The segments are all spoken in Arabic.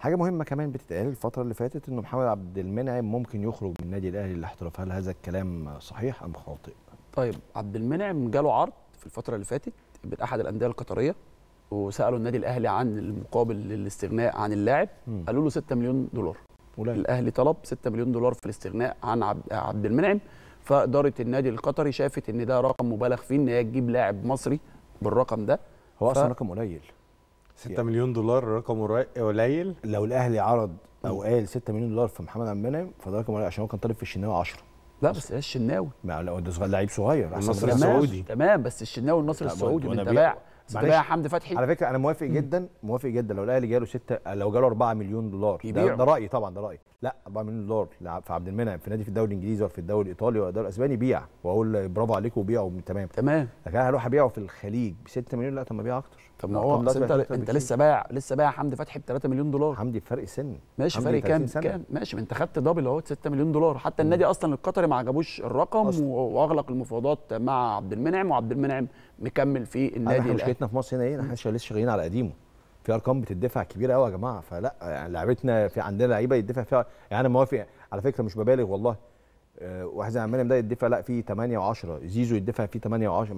حاجه مهمه كمان بتتقال الفتره اللي فاتت انه محمد عبد المنعم ممكن يخرج من النادي الاهلي للاحتراف هل هذا الكلام صحيح ام خاطئ طيب عبد المنعم جاله عرض في الفتره اللي فاتت من احد الانديه القطريه وسالوا النادي الاهلي عن المقابل للاستغناء عن اللاعب قالوا له 6 مليون دولار قليل. الاهلي طلب 6 مليون دولار في الاستغناء عن عبد المنعم فاداره النادي القطري شافت ان ده رقم مبالغ فيه ان هي تجيب لاعب مصري بالرقم ده هو ف... اصلا رقم قليل 6 يعني مليون دولار رقم قليل لو الاهلي عرض او قال 6 مليون دولار في محمد عبد المنعم فده رقم قليل عشان هو كان طالب في الشناوي 10 لا بس الشناوي ما هو ده لعيب صغير النصر السعودي تمام بس الشناوي والنصر السعودي تباع بقى حمد فتحي على فكره انا موافق جدا موافق جدا لو الاهلي جاله 6 لو جاله 4 مليون دولار ده, ده رايي طبعا ده رايي لا 4 مليون دولار في عبد المنعم في نادي في الدوري الانجليزي ولا في الدوري الايطالي ولا الدوري الاسباني بيع واقول برافو عليك وبيع تمام تمام لكن انا هروح ابيعه في الخليج ب 6 مليون لا طب ما ابيع اكتر طب ما هو انت انت لسه بايع لسه بايع حمدي فتحي ب 3 مليون دولار حمدي بفرق سن ماشي فرق كام كام ماشي ما انت خدت دبل اهو 6 مليون دولار حتى النادي اصلا القطري ما عجبوش الرقم واغلق المفاوضات مع عبد المنعم وعبد المنعم مكمل في النادي الاهلي في مصر هنا ايه احنا لسه شغالين على قديمه في ارقام بتدفع كبيره قوي يا جماعه فلا يعني لعبتنا في عندنا لعيبه يدفع فيها يعني انا موافق على فكره مش ببالغ والله آه، واحد زي عمال ده يدفع لا في 8 و10 زيزو يدفع في 8 و10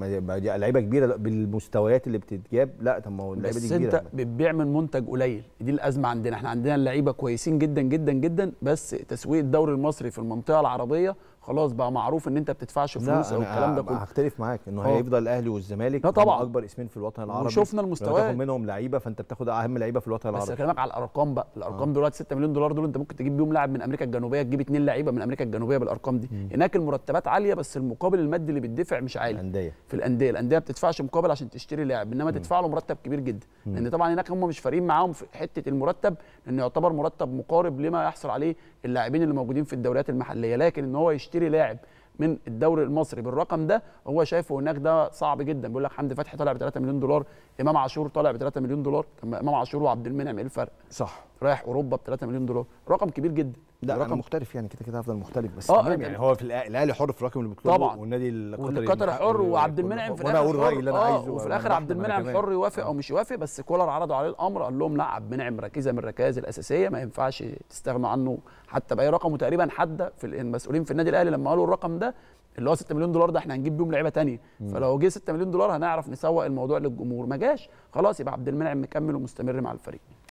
لعيبه كبيره بالمستويات اللي بتتجاب لا طب ما هو اللعيبه دي كبيره بس انت بتبيع من منتج قليل دي الازمه عندنا احنا عندنا لعيبه كويسين جدا جدا جدا بس تسويق الدوري المصري في المنطقه العربيه خلاص بقى معروف ان انت بتدفعش فلوس او الكلام ده كله هختلف معاك انه آه. هيفضل الاهلي والزمالك طبعا اكبر اسمين في الوطن العربي وشفنا المستويات بتاخد منهم لعيبه فانت بتاخد اهم لعيبه في الوطن العربي بس اكلمك على الارقام بقى الارقام آه. دلوقتي 6 مليون دولار دول انت ممكن تجيب بيهم لاعب من امريكا الجنوبيه تجيب اثنين لعيبه من امريكا الجنوبيه بالارقام دي م. هناك المرتبات عاليه بس المقابل المادي اللي بيدفع مش عالي الانديه في الانديه الانديه ما بتدفعش مقابل عشان تشتري لاعب انما تدفع له مرتب كبير جدا م. لان طبعا هناك هم مش فارقين معاهم في حته المرتب لانه يعتبر مرتب مقارب لما يحصل عليه اللاعبين اللي موجودين في الدوريات المحليه لكن ان هو يشتري تشتري لاعب من الدوري المصري بالرقم ده هو شايفه هناك ده صعب جدا بيقول لك حمدي فتحي طالع ب 3 مليون دولار امام عاشور طالع ب 3 مليون دولار امام عاشور وعبد المنعم ايه الفرق؟ صح رايح اوروبا ب 3 مليون دولار رقم كبير جدا لا رقم مختلف يعني كده كده هفضل مختلف بس اه يعني هو في الاهلي حر في الرقم اللي بيطلبه طبعا والنادي القطري حر وعبد المنعم في الاخر وانا اقول اللي انا آه، عايزه وفي الاخر عبد المنعم حر يوافق او مش يوافق بس كولر عرضوا عليه الامر قال لهم لا عبد المنعم ركيزه من الركائز الاساسيه ما ينفعش تستغنوا عنه حتى باي رقم وتقريبا حد في المسؤولين في النادي الاهلي لما قالوا الرقم ده اللي هو 6 مليون دولار ده احنا هنجيب بيهم لعيبه ثانيه فلو جه 6 مليون دولار هنعرف نسوق الموضوع للجمهور ما جاش خلاص يبقى عبد المنعم مكمل ومستمر مع الفريق